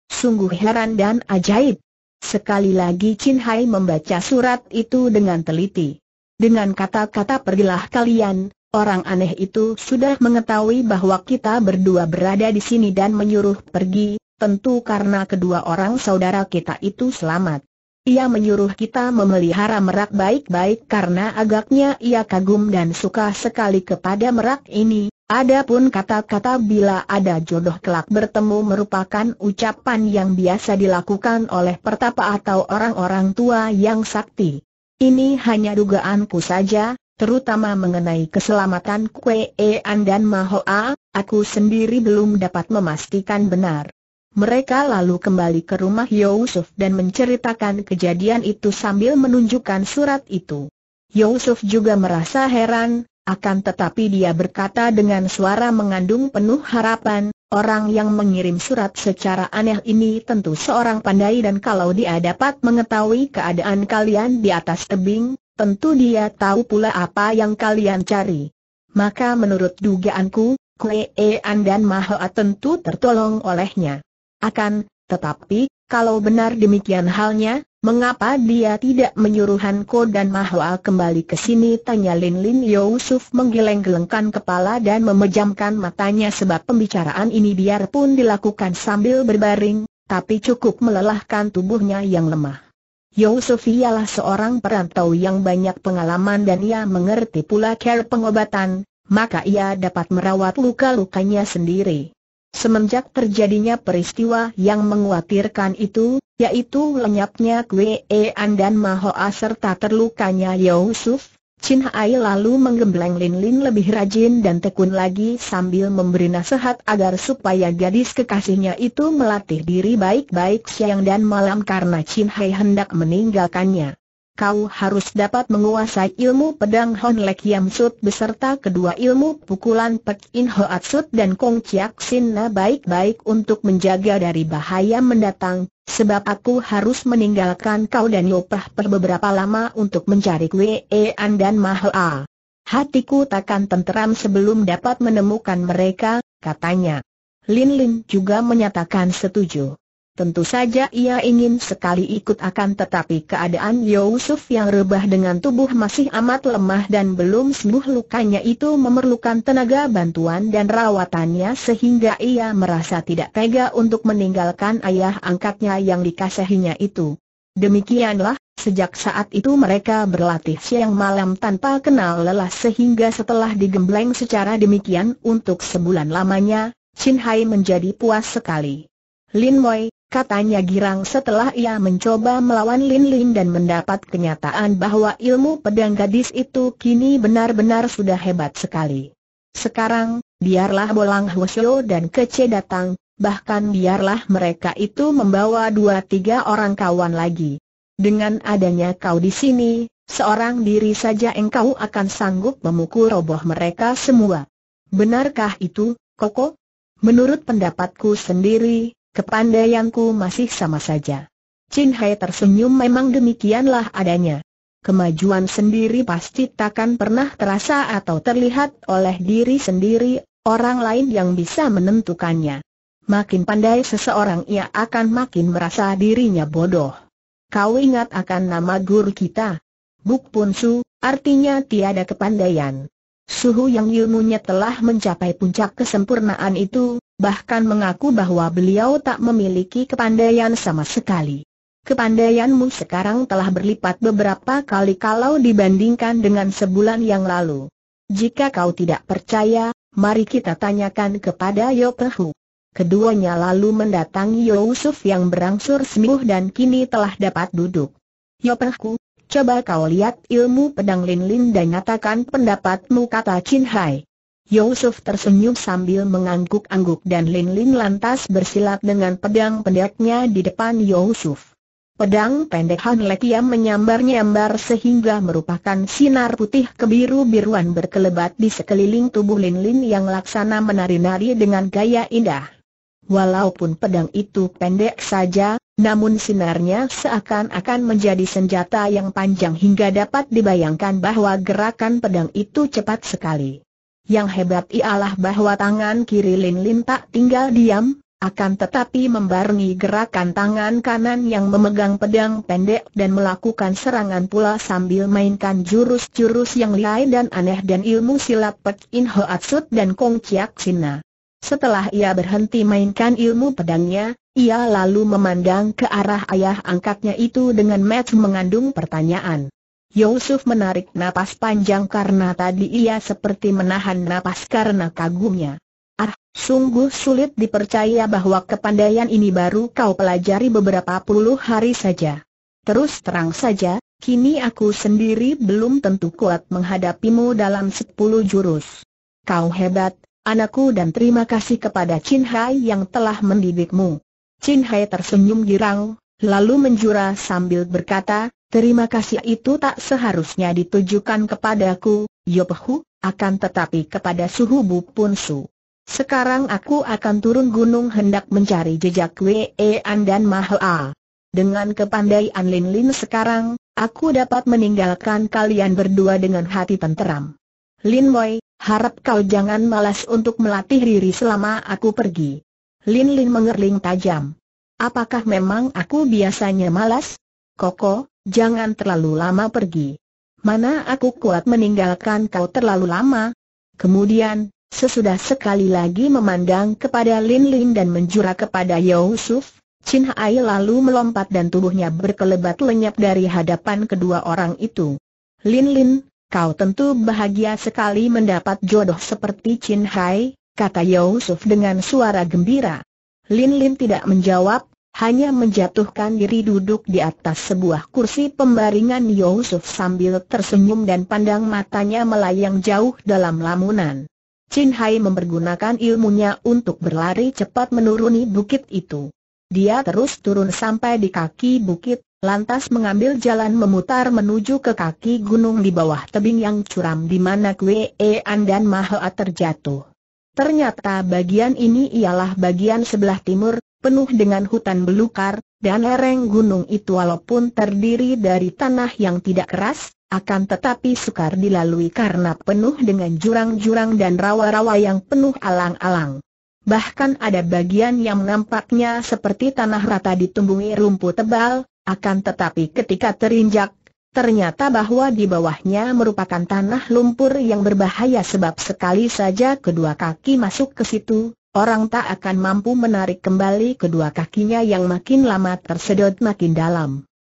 Sungguh heran dan ajaib. Sekali lagi Chin Hai membaca surat itu dengan teliti. Dengan kata-kata pergilah kalian, orang aneh itu sudah mengetahui bahwa kita berdua berada di sini dan menyuruh pergi, tentu karena kedua orang saudara kita itu selamat. Ia menyuruh kita memelihara merak baik-baik karena agaknya ia kagum dan suka sekali kepada merak ini. Adapun kata-kata bila ada jodoh kelak bertemu merupakan ucapan yang biasa dilakukan oleh pertapa atau orang-orang tua yang sakti. Ini hanya dugaanku saja, terutama mengenai keselamatan Kue An dan Mahoa, aku sendiri belum dapat memastikan benar. Mereka lalu kembali ke rumah Yusuf dan menceritakan kejadian itu sambil menunjukkan surat itu. Yusuf juga merasa heran, akan tetapi dia berkata dengan suara mengandung penuh harapan, orang yang mengirim surat secara aneh ini tentu seorang pandai dan kalau dia dapat mengetahui keadaan kalian di atas tebing, tentu dia tahu pula apa yang kalian cari. Maka menurut dugaanku, Kue An dan Mahoa tentu tertolong olehnya akan, tetapi, kalau benar demikian halnya, mengapa dia tidak menyuruh Ko dan Mahua kembali ke sini? Tanya Lin Lin Yusuf menggeleng-gelengkan kepala dan memejamkan matanya sebab pembicaraan ini biarpun dilakukan sambil berbaring, tapi cukup melelahkan tubuhnya yang lemah. Yusuf ialah seorang perantau yang banyak pengalaman dan ia mengerti pula care pengobatan, maka ia dapat merawat luka-lukanya sendiri. Semenjak terjadinya peristiwa yang menguatirkan itu, yaitu lenyapnya Kwe An dan Mahoa serta terlukanya Yusuf, Chin Hai lalu menggembleng Lin Lin lebih rajin dan tekun lagi sambil memberi nasihat agar supaya gadis kekasihnya itu melatih diri baik-baik siang dan malam karena Chin Hai hendak meninggalkannya kau harus dapat menguasai ilmu pedang Lek Yam Sut beserta kedua ilmu pukulan Pek In At Sut dan Kong Chiak Sin baik-baik untuk menjaga dari bahaya mendatang, sebab aku harus meninggalkan kau dan Yopah per beberapa lama untuk mencari Kwe e An dan A. Hatiku takkan tenteram sebelum dapat menemukan mereka, katanya. Lin Lin juga menyatakan setuju. Tentu saja ia ingin sekali ikut akan tetapi keadaan Yusuf yang rebah dengan tubuh masih amat lemah dan belum sembuh lukanya itu memerlukan tenaga bantuan dan rawatannya sehingga ia merasa tidak tega untuk meninggalkan ayah angkatnya yang dikasihinya itu. Demikianlah, sejak saat itu mereka berlatih siang malam tanpa kenal lelah sehingga setelah digembleng secara demikian untuk sebulan lamanya, Chin Hai menjadi puas sekali. Lin Moi, katanya girang setelah ia mencoba melawan Lin Lin dan mendapat kenyataan bahwa ilmu pedang gadis itu kini benar-benar sudah hebat sekali. Sekarang, biarlah Bolang Hwasyo dan Kece datang, bahkan biarlah mereka itu membawa dua tiga orang kawan lagi. Dengan adanya kau di sini, seorang diri saja engkau akan sanggup memukul roboh mereka semua. Benarkah itu, Koko? Menurut pendapatku sendiri, Kepandaianku masih sama saja. Chin Hai tersenyum memang demikianlah adanya. Kemajuan sendiri pasti takkan pernah terasa atau terlihat oleh diri sendiri, orang lain yang bisa menentukannya. Makin pandai seseorang ia akan makin merasa dirinya bodoh. Kau ingat akan nama guru kita? Buk Pun Su, artinya tiada kepandaian. Suhu yang ilmunya telah mencapai puncak kesempurnaan itu, bahkan mengaku bahwa beliau tak memiliki kepandaian sama sekali. Kepandaianmu sekarang telah berlipat beberapa kali kalau dibandingkan dengan sebulan yang lalu. Jika kau tidak percaya, mari kita tanyakan kepada Yopehu. Keduanya lalu mendatangi Yusuf yang berangsur sembuh dan kini telah dapat duduk. Yopehu, coba kau lihat ilmu pedang Lin Lin dan nyatakan pendapatmu kata Chin Hai. Yusuf tersenyum sambil mengangguk-angguk dan Lin Lin lantas bersilat dengan pedang pendeknya di depan Yusuf. Pedang pendek Han Lekiam menyambar-nyambar sehingga merupakan sinar putih kebiru-biruan berkelebat di sekeliling tubuh Lin Lin yang laksana menari-nari dengan gaya indah. Walaupun pedang itu pendek saja, namun sinarnya seakan-akan menjadi senjata yang panjang hingga dapat dibayangkan bahwa gerakan pedang itu cepat sekali. Yang hebat ialah bahwa tangan kiri Lin Lin tak tinggal diam, akan tetapi membarengi gerakan tangan kanan yang memegang pedang pendek dan melakukan serangan pula sambil mainkan jurus-jurus yang lihai dan aneh dan ilmu silat Pek In Hoat Sut dan Kong Chiak Sina. Setelah ia berhenti mainkan ilmu pedangnya, ia lalu memandang ke arah ayah angkatnya itu dengan match mengandung pertanyaan. Yusuf menarik napas panjang karena tadi ia seperti menahan napas karena kagumnya. Ah, sungguh sulit dipercaya bahwa kepandaian ini baru kau pelajari beberapa puluh hari saja. Terus terang saja, kini aku sendiri belum tentu kuat menghadapimu dalam sepuluh jurus. Kau hebat, anakku dan terima kasih kepada Chin Hai yang telah mendidikmu. Chin Hai tersenyum girang, lalu menjura sambil berkata, Terima kasih itu tak seharusnya ditujukan kepadaku, Yopehu, akan tetapi kepada Suhu Bu Pun Sekarang aku akan turun gunung hendak mencari jejak Wean dan Mahoa. Dengan kepandaian Lin Lin sekarang, aku dapat meninggalkan kalian berdua dengan hati tenteram. Lin Boy, harap kau jangan malas untuk melatih diri selama aku pergi. Lin Lin mengerling tajam. Apakah memang aku biasanya malas? Koko, Jangan terlalu lama pergi. Mana aku kuat meninggalkan kau terlalu lama? Kemudian, sesudah sekali lagi memandang kepada Lin Lin dan menjura kepada Yusuf, Chin Hai lalu melompat dan tubuhnya berkelebat lenyap dari hadapan kedua orang itu. Lin Lin, kau tentu bahagia sekali mendapat jodoh seperti Chin Hai, kata Yusuf dengan suara gembira. Lin Lin tidak menjawab, hanya menjatuhkan diri duduk di atas sebuah kursi pembaringan Yusuf sambil tersenyum dan pandang matanya melayang jauh dalam lamunan. Chin Hai mempergunakan ilmunya untuk berlari cepat menuruni bukit itu. Dia terus turun sampai di kaki bukit, lantas mengambil jalan memutar menuju ke kaki gunung di bawah tebing yang curam di mana Kwe An dan Mahoa terjatuh. Ternyata bagian ini ialah bagian sebelah timur, penuh dengan hutan belukar, dan lereng gunung itu walaupun terdiri dari tanah yang tidak keras, akan tetapi sukar dilalui karena penuh dengan jurang-jurang dan rawa-rawa yang penuh alang-alang. Bahkan ada bagian yang nampaknya seperti tanah rata ditumbuhi rumput tebal, akan tetapi ketika terinjak, ternyata bahwa di bawahnya merupakan tanah lumpur yang berbahaya sebab sekali saja kedua kaki masuk ke situ, orang tak akan mampu menarik kembali kedua kakinya yang makin lama tersedot makin dalam.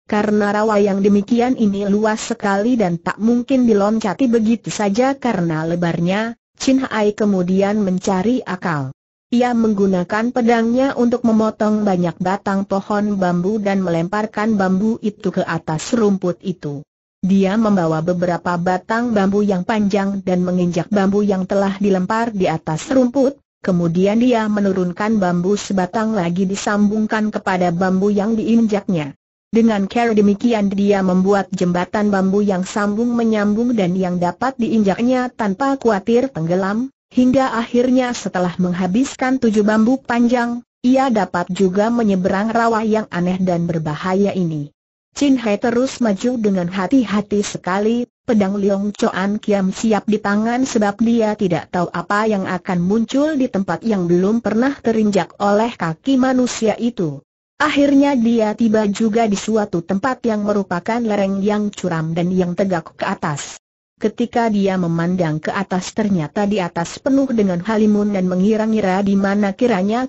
Karena rawa yang demikian ini luas sekali dan tak mungkin diloncati begitu saja karena lebarnya, Chin Hai kemudian mencari akal. Ia menggunakan pedangnya untuk memotong banyak batang pohon bambu dan melemparkan bambu itu ke atas rumput itu. Dia membawa beberapa batang bambu yang panjang dan menginjak bambu yang telah dilempar di atas rumput, Kemudian dia menurunkan bambu sebatang lagi disambungkan kepada bambu yang diinjaknya. Dengan cara demikian dia membuat jembatan bambu yang sambung menyambung dan yang dapat diinjaknya tanpa khawatir tenggelam, hingga akhirnya setelah menghabiskan tujuh bambu panjang, ia dapat juga menyeberang rawa yang aneh dan berbahaya ini. Chin Hai terus maju dengan hati-hati sekali, Pedang Liong Choan Kiam siap di tangan sebab dia tidak tahu apa yang akan muncul di tempat yang belum pernah terinjak oleh kaki manusia itu. Akhirnya dia tiba juga di suatu tempat yang merupakan lereng yang curam dan yang tegak ke atas. Ketika dia memandang ke atas ternyata di atas penuh dengan halimun dan mengira-ngira di mana kiranya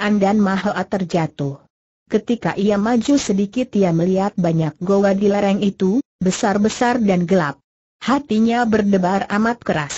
An dan Mahoa terjatuh. Ketika ia maju sedikit ia melihat banyak goa di lereng itu, besar-besar dan gelap. Hatinya berdebar amat keras.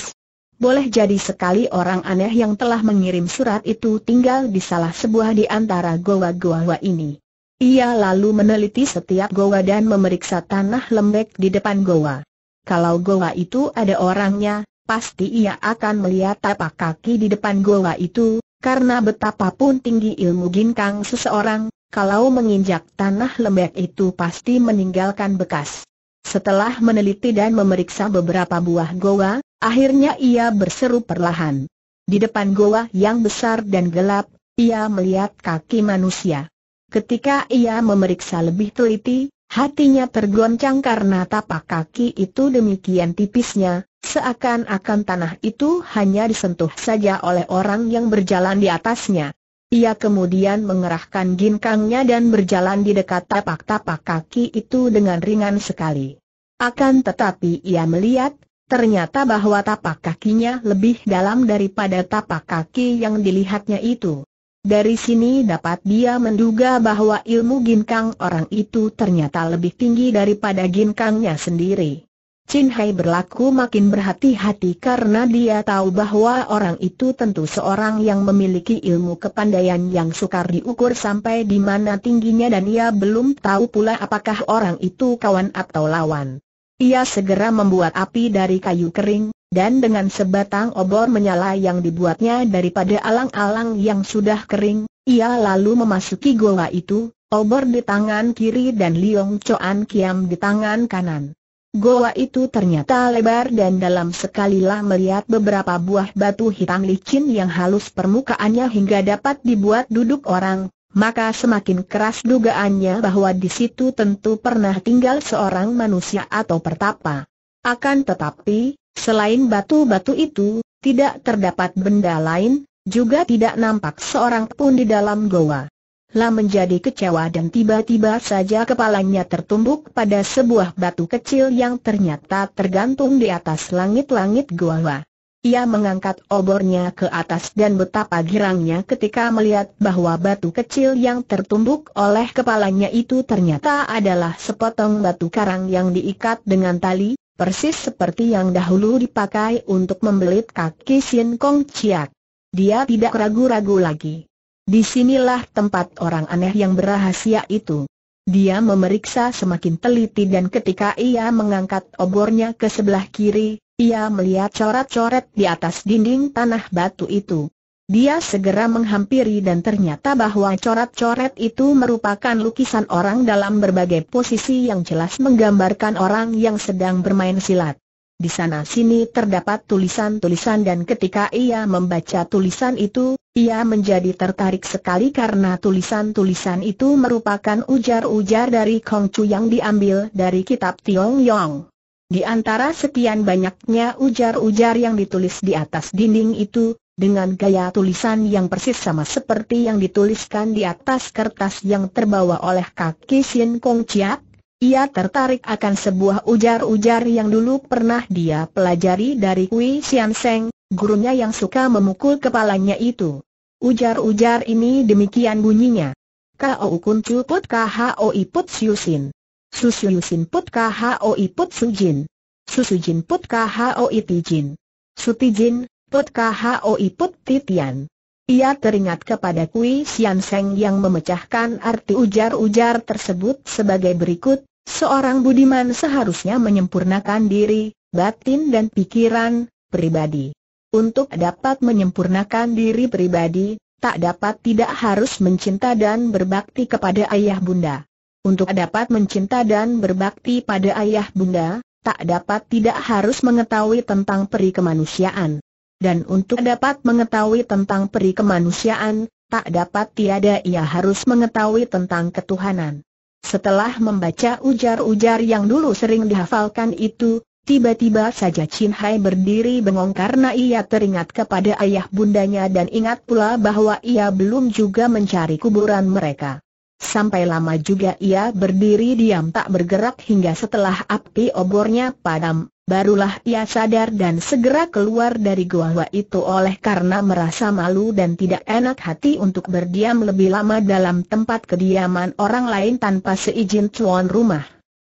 Boleh jadi sekali orang aneh yang telah mengirim surat itu tinggal di salah sebuah di antara goa-goa ini. Ia lalu meneliti setiap goa dan memeriksa tanah lembek di depan goa. Kalau goa itu ada orangnya, pasti ia akan melihat tapak kaki di depan goa itu, karena betapapun tinggi ilmu ginkang seseorang, kalau menginjak tanah lembek itu pasti meninggalkan bekas. Setelah meneliti dan memeriksa beberapa buah goa, akhirnya ia berseru perlahan. Di depan goa yang besar dan gelap, ia melihat kaki manusia. Ketika ia memeriksa lebih teliti, hatinya tergoncang karena tapak kaki itu demikian tipisnya, seakan-akan tanah itu hanya disentuh saja oleh orang yang berjalan di atasnya. Ia kemudian mengerahkan ginkangnya dan berjalan di dekat tapak-tapak kaki itu dengan ringan sekali. Akan tetapi ia melihat, ternyata bahwa tapak kakinya lebih dalam daripada tapak kaki yang dilihatnya itu. Dari sini dapat dia menduga bahwa ilmu ginkang orang itu ternyata lebih tinggi daripada ginkangnya sendiri. Chin Hai berlaku makin berhati-hati karena dia tahu bahwa orang itu tentu seorang yang memiliki ilmu kepandaian yang sukar diukur sampai di mana tingginya dan ia belum tahu pula apakah orang itu kawan atau lawan. Ia segera membuat api dari kayu kering, dan dengan sebatang obor menyala yang dibuatnya daripada alang-alang yang sudah kering, ia lalu memasuki goa itu, obor di tangan kiri dan Liong Choan Kiam di tangan kanan. Goa itu ternyata lebar dan dalam sekalilah melihat beberapa buah batu hitam licin yang halus permukaannya hingga dapat dibuat duduk orang, maka semakin keras dugaannya bahwa di situ tentu pernah tinggal seorang manusia atau pertapa. Akan tetapi, selain batu-batu itu, tidak terdapat benda lain, juga tidak nampak seorang pun di dalam goa. Lah menjadi kecewa dan tiba-tiba saja kepalanya tertumbuk pada sebuah batu kecil yang ternyata tergantung di atas langit-langit gua. Ia mengangkat obornya ke atas dan betapa girangnya ketika melihat bahwa batu kecil yang tertumbuk oleh kepalanya itu ternyata adalah sepotong batu karang yang diikat dengan tali, persis seperti yang dahulu dipakai untuk membelit kaki Sin Kong Chiak. Dia tidak ragu-ragu lagi. Disinilah tempat orang aneh yang berahasia itu. Dia memeriksa semakin teliti dan ketika ia mengangkat obornya ke sebelah kiri, ia melihat coret-coret di atas dinding tanah batu itu. Dia segera menghampiri dan ternyata bahwa coret-coret itu merupakan lukisan orang dalam berbagai posisi yang jelas menggambarkan orang yang sedang bermain silat. Di sana-sini terdapat tulisan-tulisan dan ketika ia membaca tulisan itu, ia menjadi tertarik sekali karena tulisan-tulisan itu merupakan ujar-ujar dari Kong Chu yang diambil dari kitab Tiong Yong. Di antara sekian banyaknya ujar-ujar yang ditulis di atas dinding itu, dengan gaya tulisan yang persis sama seperti yang dituliskan di atas kertas yang terbawa oleh kaki Sin Kong Chiap, ia tertarik akan sebuah ujar-ujar yang dulu pernah dia pelajari dari Kui Sian Seng, gurunya yang suka memukul kepalanya itu. Ujar-ujar ini demikian bunyinya. Kau ukun cu put kao iput siusin. Susuyusin put kao iput sujin. Susujin put kao itijin. Sutijin, put kao iput titian. Ia teringat kepada Kui Sian Seng yang memecahkan arti ujar-ujar tersebut sebagai berikut, seorang budiman seharusnya menyempurnakan diri, batin dan pikiran, pribadi. Untuk dapat menyempurnakan diri pribadi, tak dapat tidak harus mencinta dan berbakti kepada ayah bunda. Untuk dapat mencinta dan berbakti pada ayah bunda, tak dapat tidak harus mengetahui tentang peri kemanusiaan dan untuk dapat mengetahui tentang peri kemanusiaan, tak dapat tiada ia harus mengetahui tentang ketuhanan. Setelah membaca ujar-ujar yang dulu sering dihafalkan itu, tiba-tiba saja Chin Hai berdiri bengong karena ia teringat kepada ayah bundanya dan ingat pula bahwa ia belum juga mencari kuburan mereka. Sampai lama juga ia berdiri diam tak bergerak hingga setelah api obornya padam, Barulah ia sadar dan segera keluar dari gua itu oleh karena merasa malu dan tidak enak hati untuk berdiam lebih lama dalam tempat kediaman orang lain tanpa seizin tuan rumah.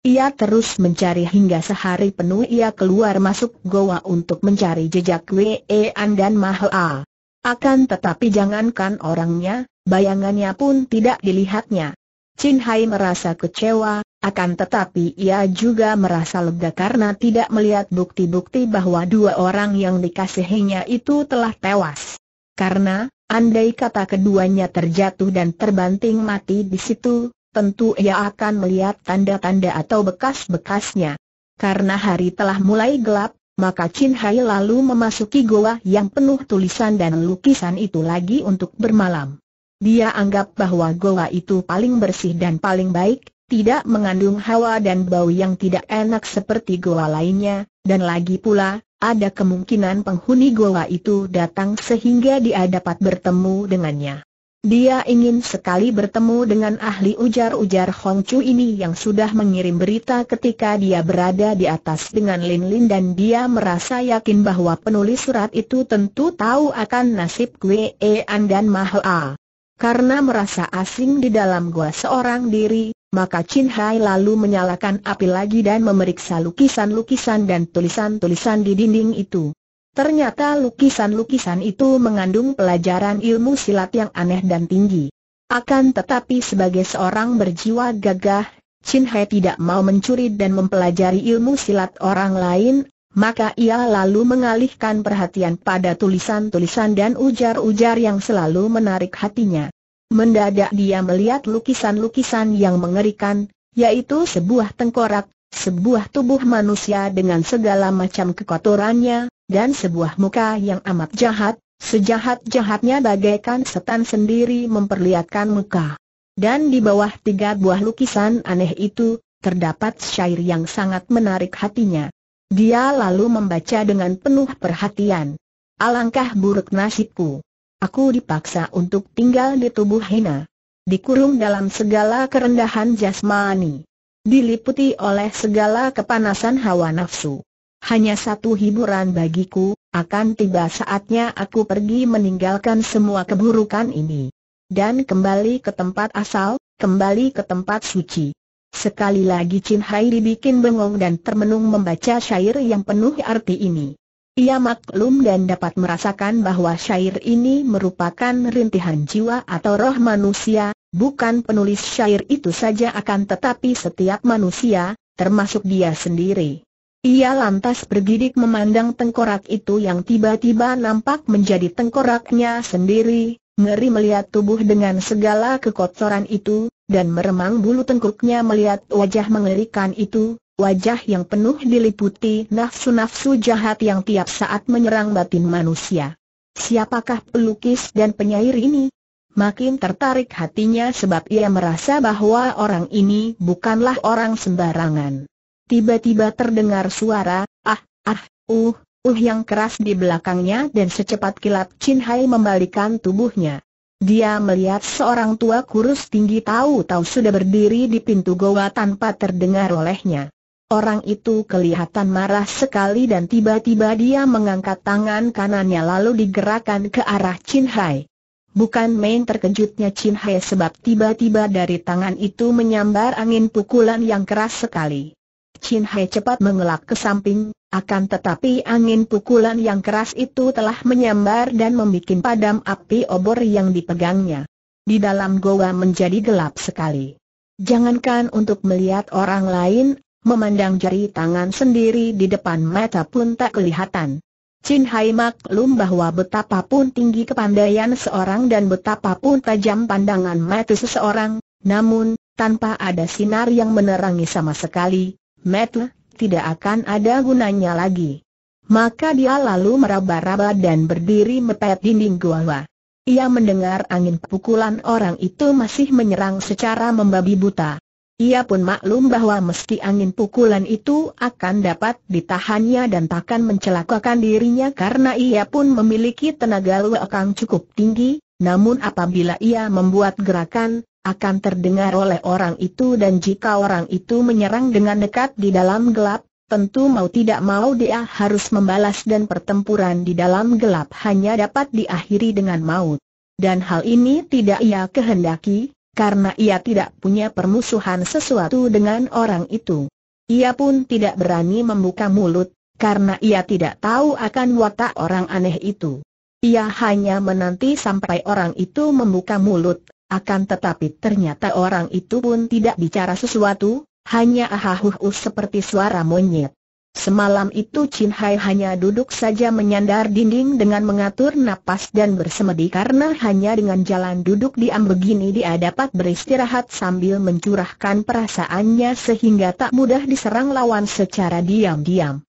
Ia terus mencari hingga sehari penuh ia keluar masuk goa untuk mencari jejak Wei An dan Mahoa. Akan tetapi jangankan orangnya, bayangannya pun tidak dilihatnya. Chin Hai merasa kecewa, akan tetapi ia juga merasa lega karena tidak melihat bukti-bukti bahwa dua orang yang dikasihinya itu telah tewas. Karena, andai kata keduanya terjatuh dan terbanting mati di situ, tentu ia akan melihat tanda-tanda atau bekas-bekasnya. Karena hari telah mulai gelap, maka Chin Hai lalu memasuki goa yang penuh tulisan dan lukisan itu lagi untuk bermalam. Dia anggap bahwa goa itu paling bersih dan paling baik, tidak mengandung hawa dan bau yang tidak enak seperti goa lainnya, dan lagi pula, ada kemungkinan penghuni goa itu datang sehingga dia dapat bertemu dengannya. Dia ingin sekali bertemu dengan ahli ujar-ujar Hong Chu ini yang sudah mengirim berita ketika dia berada di atas dengan Lin Lin dan dia merasa yakin bahwa penulis surat itu tentu tahu akan nasib Kwe An dan Mahoa. Karena merasa asing di dalam gua seorang diri, maka Chin Hai lalu menyalakan api lagi dan memeriksa lukisan-lukisan dan tulisan-tulisan di dinding itu. Ternyata lukisan-lukisan itu mengandung pelajaran ilmu silat yang aneh dan tinggi. Akan tetapi sebagai seorang berjiwa gagah, Chin Hai tidak mau mencuri dan mempelajari ilmu silat orang lain, maka ia lalu mengalihkan perhatian pada tulisan-tulisan dan ujar-ujar yang selalu menarik hatinya. Mendadak dia melihat lukisan-lukisan yang mengerikan, yaitu sebuah tengkorak, sebuah tubuh manusia dengan segala macam kekotorannya, dan sebuah muka yang amat jahat, sejahat-jahatnya bagaikan setan sendiri memperlihatkan muka. Dan di bawah tiga buah lukisan aneh itu, terdapat syair yang sangat menarik hatinya. Dia lalu membaca dengan penuh perhatian. Alangkah buruk nasibku. Aku dipaksa untuk tinggal di tubuh Hina, Dikurung dalam segala kerendahan jasmani. Diliputi oleh segala kepanasan hawa nafsu. Hanya satu hiburan bagiku, akan tiba saatnya aku pergi meninggalkan semua keburukan ini. Dan kembali ke tempat asal, kembali ke tempat suci. Sekali lagi Chin Hai dibikin bengong dan termenung membaca syair yang penuh arti ini. Ia maklum dan dapat merasakan bahwa syair ini merupakan rintihan jiwa atau roh manusia, bukan penulis syair itu saja akan tetapi setiap manusia, termasuk dia sendiri. Ia lantas bergidik memandang tengkorak itu yang tiba-tiba nampak menjadi tengkoraknya sendiri, ngeri melihat tubuh dengan segala kekotoran itu, dan meremang bulu tengkuknya melihat wajah mengerikan itu, wajah yang penuh diliputi nafsu-nafsu jahat yang tiap saat menyerang batin manusia. Siapakah pelukis dan penyair ini? Makin tertarik hatinya sebab ia merasa bahwa orang ini bukanlah orang sembarangan. Tiba-tiba terdengar suara, ah, ah, uh, uh yang keras di belakangnya dan secepat kilat Chin Hai membalikan tubuhnya. Dia melihat seorang tua kurus tinggi tahu-tahu sudah berdiri di pintu goa tanpa terdengar olehnya. Orang itu kelihatan marah sekali dan tiba-tiba dia mengangkat tangan kanannya lalu digerakkan ke arah Chin Hai. Bukan main terkejutnya Chin Hai sebab tiba-tiba dari tangan itu menyambar angin pukulan yang keras sekali. Chin Hai cepat mengelak ke samping, akan tetapi angin pukulan yang keras itu telah menyambar dan membuat padam api obor yang dipegangnya. Di dalam goa menjadi gelap sekali. Jangankan untuk melihat orang lain, Memandang jari tangan sendiri di depan mata pun tak kelihatan. Chin Hai maklum bahwa betapapun tinggi kepandaian seorang dan betapapun tajam pandangan mata seseorang, namun, tanpa ada sinar yang menerangi sama sekali, mata tidak akan ada gunanya lagi. Maka dia lalu meraba-raba dan berdiri mepet dinding gua. Ia mendengar angin pukulan orang itu masih menyerang secara membabi buta. Ia pun maklum bahwa meski angin pukulan itu akan dapat ditahannya dan takkan mencelakakan dirinya karena ia pun memiliki tenaga luakang cukup tinggi, namun apabila ia membuat gerakan, akan terdengar oleh orang itu dan jika orang itu menyerang dengan dekat di dalam gelap, tentu mau tidak mau dia harus membalas dan pertempuran di dalam gelap hanya dapat diakhiri dengan maut. Dan hal ini tidak ia kehendaki, karena ia tidak punya permusuhan sesuatu dengan orang itu. Ia pun tidak berani membuka mulut, karena ia tidak tahu akan watak orang aneh itu. Ia hanya menanti sampai orang itu membuka mulut, akan tetapi ternyata orang itu pun tidak bicara sesuatu, hanya ahahuhu seperti suara monyet. Semalam itu Chin Hai hanya duduk saja menyandar dinding dengan mengatur napas dan bersemedi karena hanya dengan jalan duduk diam begini dia dapat beristirahat sambil mencurahkan perasaannya sehingga tak mudah diserang lawan secara diam-diam.